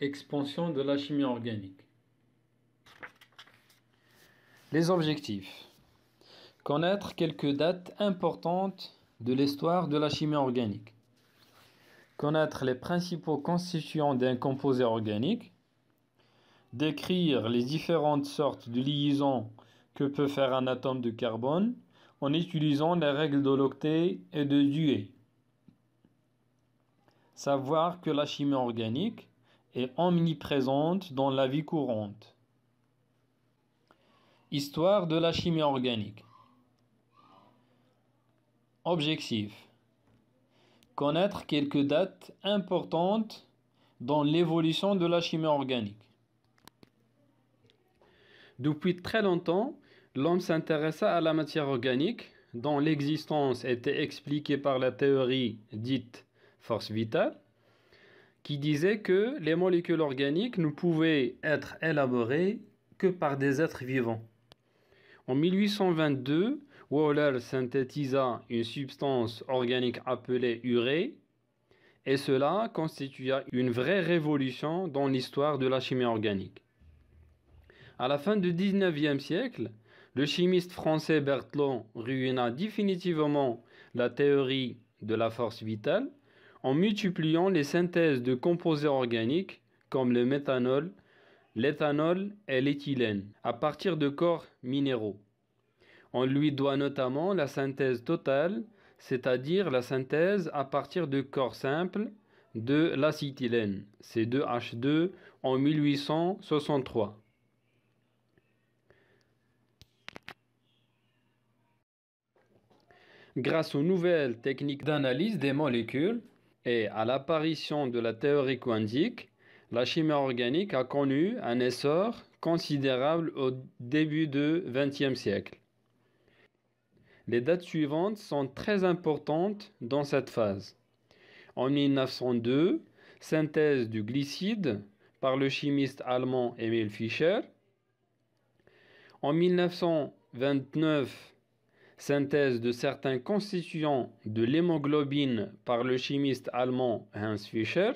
Expansion de la chimie organique. Les objectifs. Connaître quelques dates importantes de l'histoire de la chimie organique. Connaître les principaux constituants d'un composé organique. Décrire les différentes sortes de liaisons que peut faire un atome de carbone en utilisant les règles de l'octet et de duet, Savoir que la chimie organique et omniprésente dans la vie courante. Histoire de la chimie organique. Objectif. Connaître quelques dates importantes dans l'évolution de la chimie organique. Depuis très longtemps, l'homme s'intéressa à la matière organique dont l'existence était expliquée par la théorie dite force vitale qui disait que les molécules organiques ne pouvaient être élaborées que par des êtres vivants. En 1822, Waller synthétisa une substance organique appelée urée, et cela constitua une vraie révolution dans l'histoire de la chimie organique. À la fin du 19e siècle, le chimiste français Berthelot ruina définitivement la théorie de la force vitale en multipliant les synthèses de composés organiques comme le méthanol, l'éthanol et l'éthylène à partir de corps minéraux. On lui doit notamment la synthèse totale, c'est-à-dire la synthèse à partir de corps simples de l'acétylène, C2H2, en 1863. Grâce aux nouvelles techniques d'analyse des molécules, et à l'apparition de la théorie quantique, la chimie organique a connu un essor considérable au début du XXe siècle. Les dates suivantes sont très importantes dans cette phase. En 1902, synthèse du glycide par le chimiste allemand Emil Fischer. En 1929, synthèse de certains constituants de l'hémoglobine par le chimiste allemand Hans Fischer.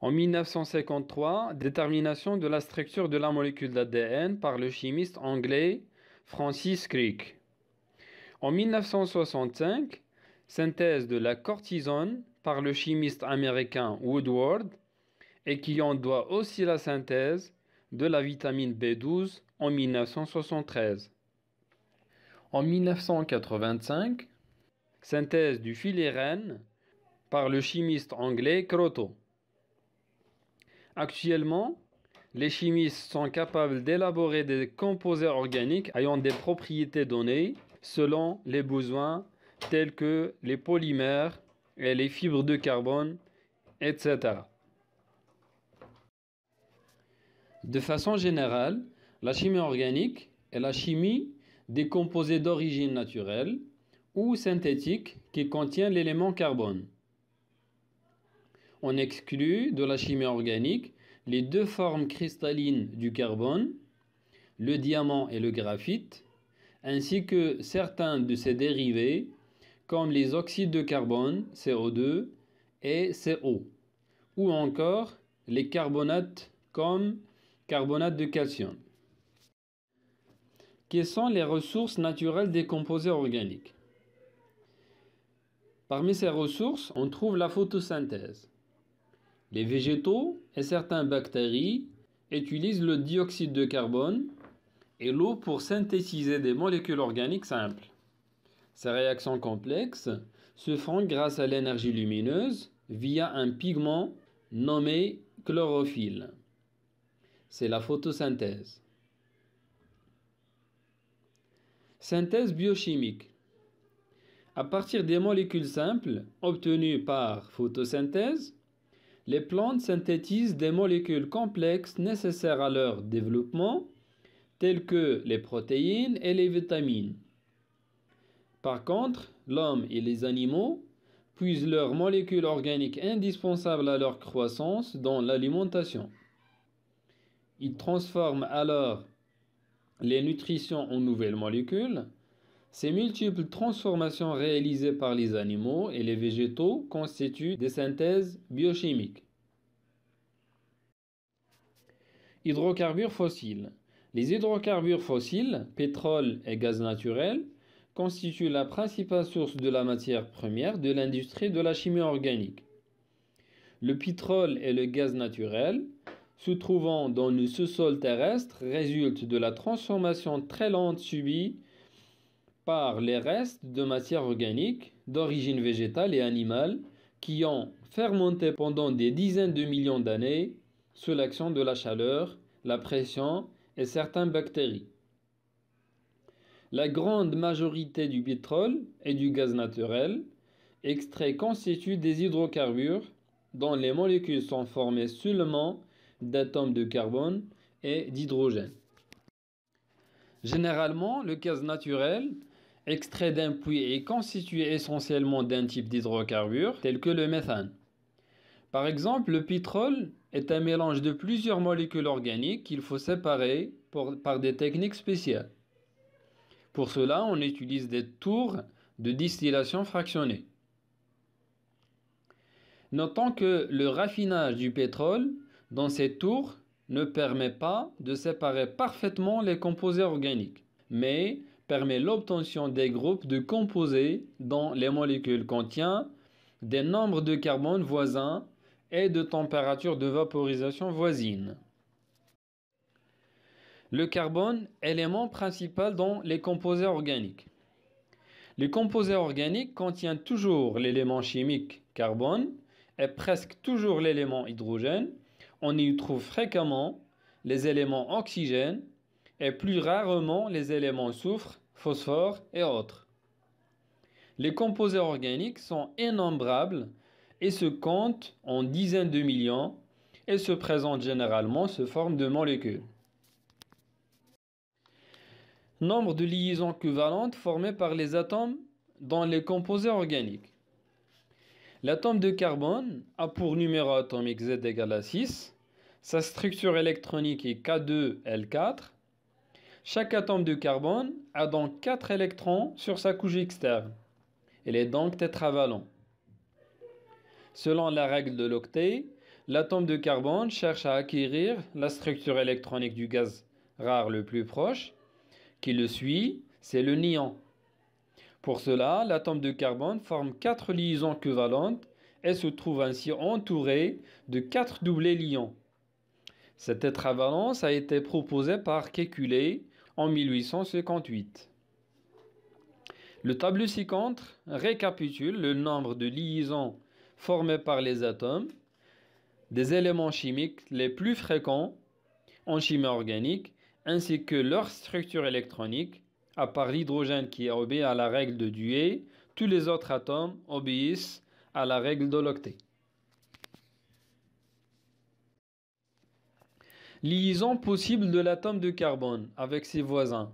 En 1953, détermination de la structure de la molécule d'ADN par le chimiste anglais Francis Crick. En 1965, synthèse de la cortisone par le chimiste américain Woodward et qui en doit aussi la synthèse de la vitamine B12 en 1973. En 1985, synthèse du filérène par le chimiste anglais Croteau. Actuellement, les chimistes sont capables d'élaborer des composés organiques ayant des propriétés données selon les besoins tels que les polymères et les fibres de carbone, etc. De façon générale, la chimie organique et la chimie des composés d'origine naturelle ou synthétique qui contient l'élément carbone. On exclut de la chimie organique les deux formes cristallines du carbone, le diamant et le graphite, ainsi que certains de ses dérivés, comme les oxydes de carbone, CO2 et CO, ou encore les carbonates comme carbonate de calcium. Quelles sont les ressources naturelles des composés organiques. Parmi ces ressources, on trouve la photosynthèse. Les végétaux et certaines bactéries utilisent le dioxyde de carbone et l'eau pour synthétiser des molécules organiques simples. Ces réactions complexes se font grâce à l'énergie lumineuse via un pigment nommé chlorophylle. C'est la photosynthèse. Synthèse biochimique. À partir des molécules simples obtenues par photosynthèse, les plantes synthétisent des molécules complexes nécessaires à leur développement, telles que les protéines et les vitamines. Par contre, l'homme et les animaux puisent leurs molécules organiques indispensables à leur croissance dans l'alimentation. Ils transforment alors les nutritions en nouvelles molécules, ces multiples transformations réalisées par les animaux et les végétaux constituent des synthèses biochimiques. Hydrocarbures fossiles. Les hydrocarbures fossiles, pétrole et gaz naturel, constituent la principale source de la matière première de l'industrie de la chimie organique. Le pétrole et le gaz naturel se trouvant dans le sous-sol terrestre résulte de la transformation très lente subie par les restes de matières organiques d'origine végétale et animale qui ont fermenté pendant des dizaines de millions d'années sous l'action de la chaleur, la pression et certaines bactéries. La grande majorité du pétrole et du gaz naturel extraits constituent des hydrocarbures dont les molécules sont formées seulement d'atomes de carbone et d'hydrogène. Généralement, le gaz naturel extrait d'un puits est constitué essentiellement d'un type d'hydrocarbure tel que le méthane. Par exemple, le pétrole est un mélange de plusieurs molécules organiques qu'il faut séparer par des techniques spéciales. Pour cela, on utilise des tours de distillation fractionnée. Notons que le raffinage du pétrole dans ces tours ne permet pas de séparer parfaitement les composés organiques, mais permet l'obtention des groupes de composés dont les molécules contiennent des nombres de carbone voisins et de températures de vaporisation voisines. Le carbone, élément principal dans les composés organiques. Les composés organiques contiennent toujours l'élément chimique carbone et presque toujours l'élément hydrogène, on y trouve fréquemment les éléments oxygène et plus rarement les éléments soufre, phosphore et autres. Les composés organiques sont innombrables et se comptent en dizaines de millions et se présentent généralement sous forme de molécules. Nombre de liaisons covalentes formées par les atomes dans les composés organiques. L'atome de carbone a pour numéro atomique Z égale à 6. Sa structure électronique est K2L4. Chaque atome de carbone a donc 4 électrons sur sa couche externe. Il est donc tétravalent. Selon la règle de l'octet, l'atome de carbone cherche à acquérir la structure électronique du gaz rare le plus proche. Qui le suit, c'est le nion. Pour cela, l'atome de carbone forme quatre liaisons covalentes et se trouve ainsi entouré de quatre doublés liants. Cette tétravalence a été proposée par Kekulé en 1858. Le tableau ci-contre récapitule le nombre de liaisons formées par les atomes, des éléments chimiques les plus fréquents en chimie organique, ainsi que leur structure électronique, à part l'hydrogène qui obéit à la règle de Dewey, tous les autres atomes obéissent à la règle de l'octet. Liaison possible de l'atome de carbone avec ses voisins.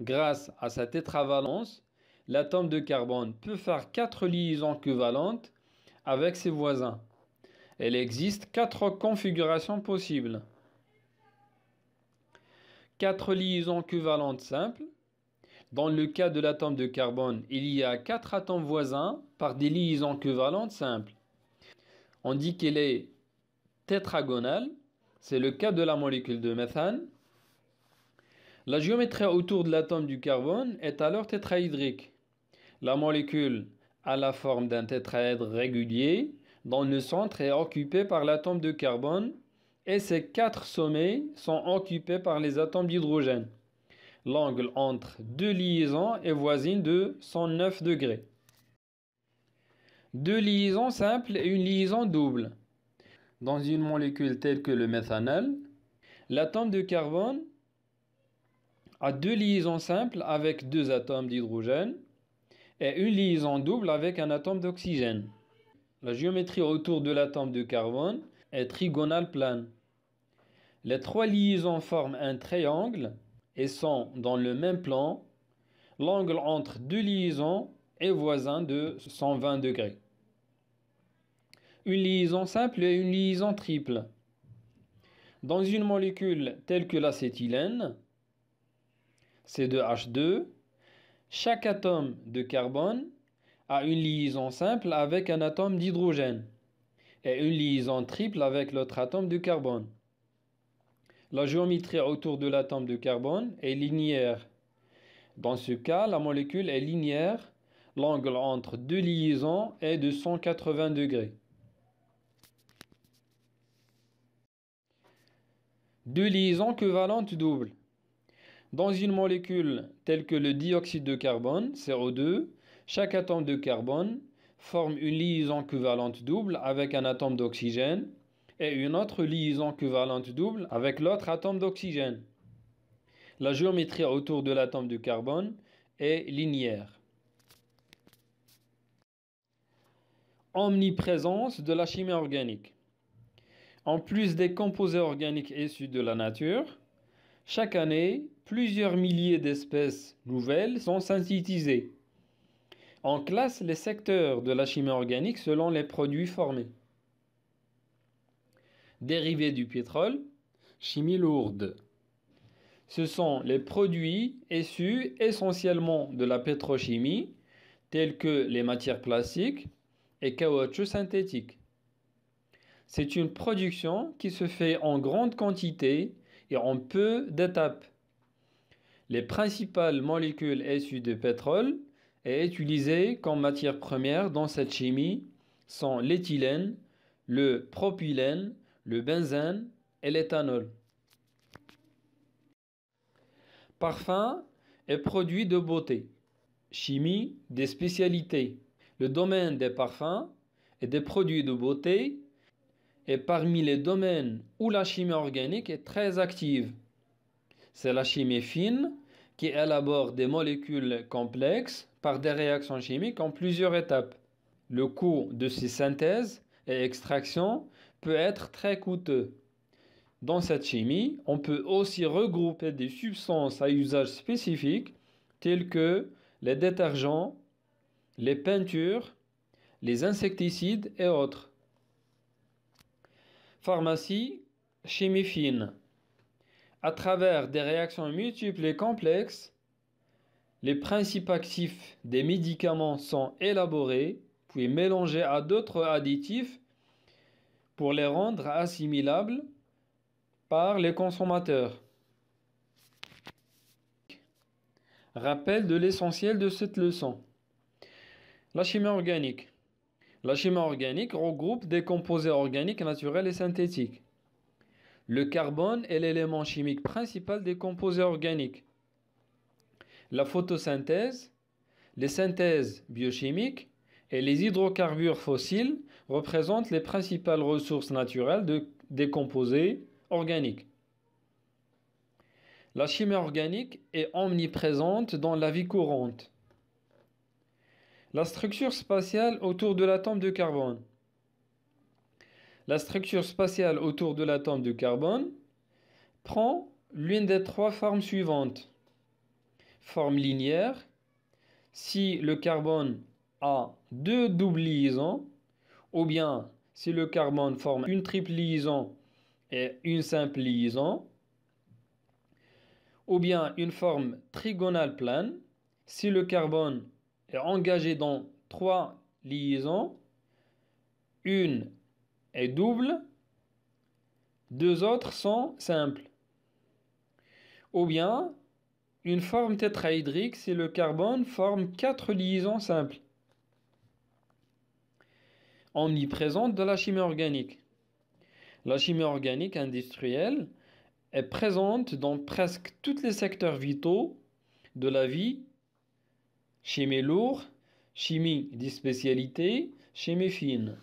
Grâce à sa tétravalence, l'atome de carbone peut faire quatre liaisons covalentes avec ses voisins. Il existe quatre configurations possibles. Quatre liaisons covalentes simples, dans le cas de l'atome de carbone, il y a quatre atomes voisins par des liaisons covalentes simples. On dit qu'elle est tétragonale. C'est le cas de la molécule de méthane. La géométrie autour de l'atome du carbone est alors tétrahydrique. La molécule a la forme d'un tétraèdre régulier dont le centre est occupé par l'atome de carbone et ses quatre sommets sont occupés par les atomes d'hydrogène l'angle entre deux liaisons est voisine de 109 degrés. Deux liaisons simples et une liaison double. Dans une molécule telle que le méthanol, l'atome de carbone a deux liaisons simples avec deux atomes d'hydrogène et une liaison double avec un atome d'oxygène. La géométrie autour de l'atome de carbone est trigonale plane. Les trois liaisons forment un triangle et sont dans le même plan, l'angle entre deux liaisons est voisin de 120 degrés. Une liaison simple et une liaison triple. Dans une molécule telle que l'acétylène, C2H2, chaque atome de carbone a une liaison simple avec un atome d'hydrogène et une liaison triple avec l'autre atome de carbone la géométrie autour de l'atome de carbone est linéaire. Dans ce cas, la molécule est linéaire, l'angle entre deux liaisons est de 180 degrés. Deux liaisons covalentes doubles. Dans une molécule telle que le dioxyde de carbone, CO2, chaque atome de carbone forme une liaison covalente double avec un atome d'oxygène et une autre liaison covalente double avec l'autre atome d'oxygène. La géométrie autour de l'atome du carbone est linéaire. Omniprésence de la chimie organique. En plus des composés organiques issus de la nature, chaque année, plusieurs milliers d'espèces nouvelles sont synthétisées. On classe les secteurs de la chimie organique selon les produits formés dérivés du pétrole, chimie lourde. Ce sont les produits issus essentiellement de la pétrochimie, tels que les matières plastiques et caoutchouc synthétique. C'est une production qui se fait en grande quantité et en peu d'étapes. Les principales molécules issues de pétrole et utilisées comme matière première dans cette chimie sont l'éthylène, le propylène, le benzène et l'éthanol. Parfums et produits de beauté. Chimie des spécialités. Le domaine des parfums et des produits de beauté est parmi les domaines où la chimie organique est très active. C'est la chimie fine qui élabore des molécules complexes par des réactions chimiques en plusieurs étapes. Le coût de ces synthèses et extractions peut être très coûteux. Dans cette chimie, on peut aussi regrouper des substances à usage spécifique telles que les détergents, les peintures, les insecticides et autres. Pharmacie, chimie fine. À travers des réactions multiples et complexes, les principes actifs des médicaments sont élaborés puis mélangés à d'autres additifs pour les rendre assimilables par les consommateurs. Rappel de l'essentiel de cette leçon. La chimie organique. La chimie organique regroupe des composés organiques naturels et synthétiques. Le carbone est l'élément chimique principal des composés organiques. La photosynthèse, les synthèses biochimiques, et les hydrocarbures fossiles représentent les principales ressources naturelles de décomposés organiques. La chimie organique est omniprésente dans la vie courante. La structure spatiale autour de l'atome de carbone. La structure spatiale autour de l'atome de carbone prend l'une des trois formes suivantes. Forme linéaire, si le carbone a deux doubles liaisons, ou bien si le carbone forme une triple liaison et une simple liaison, ou bien une forme trigonale plane, si le carbone est engagé dans trois liaisons, une est double, deux autres sont simples. Ou bien une forme tétraédrique si le carbone forme quatre liaisons simples y présente de la chimie organique. La chimie organique industrielle est présente dans presque tous les secteurs vitaux de la vie, chimie lourde, chimie de spécialité, chimie fine.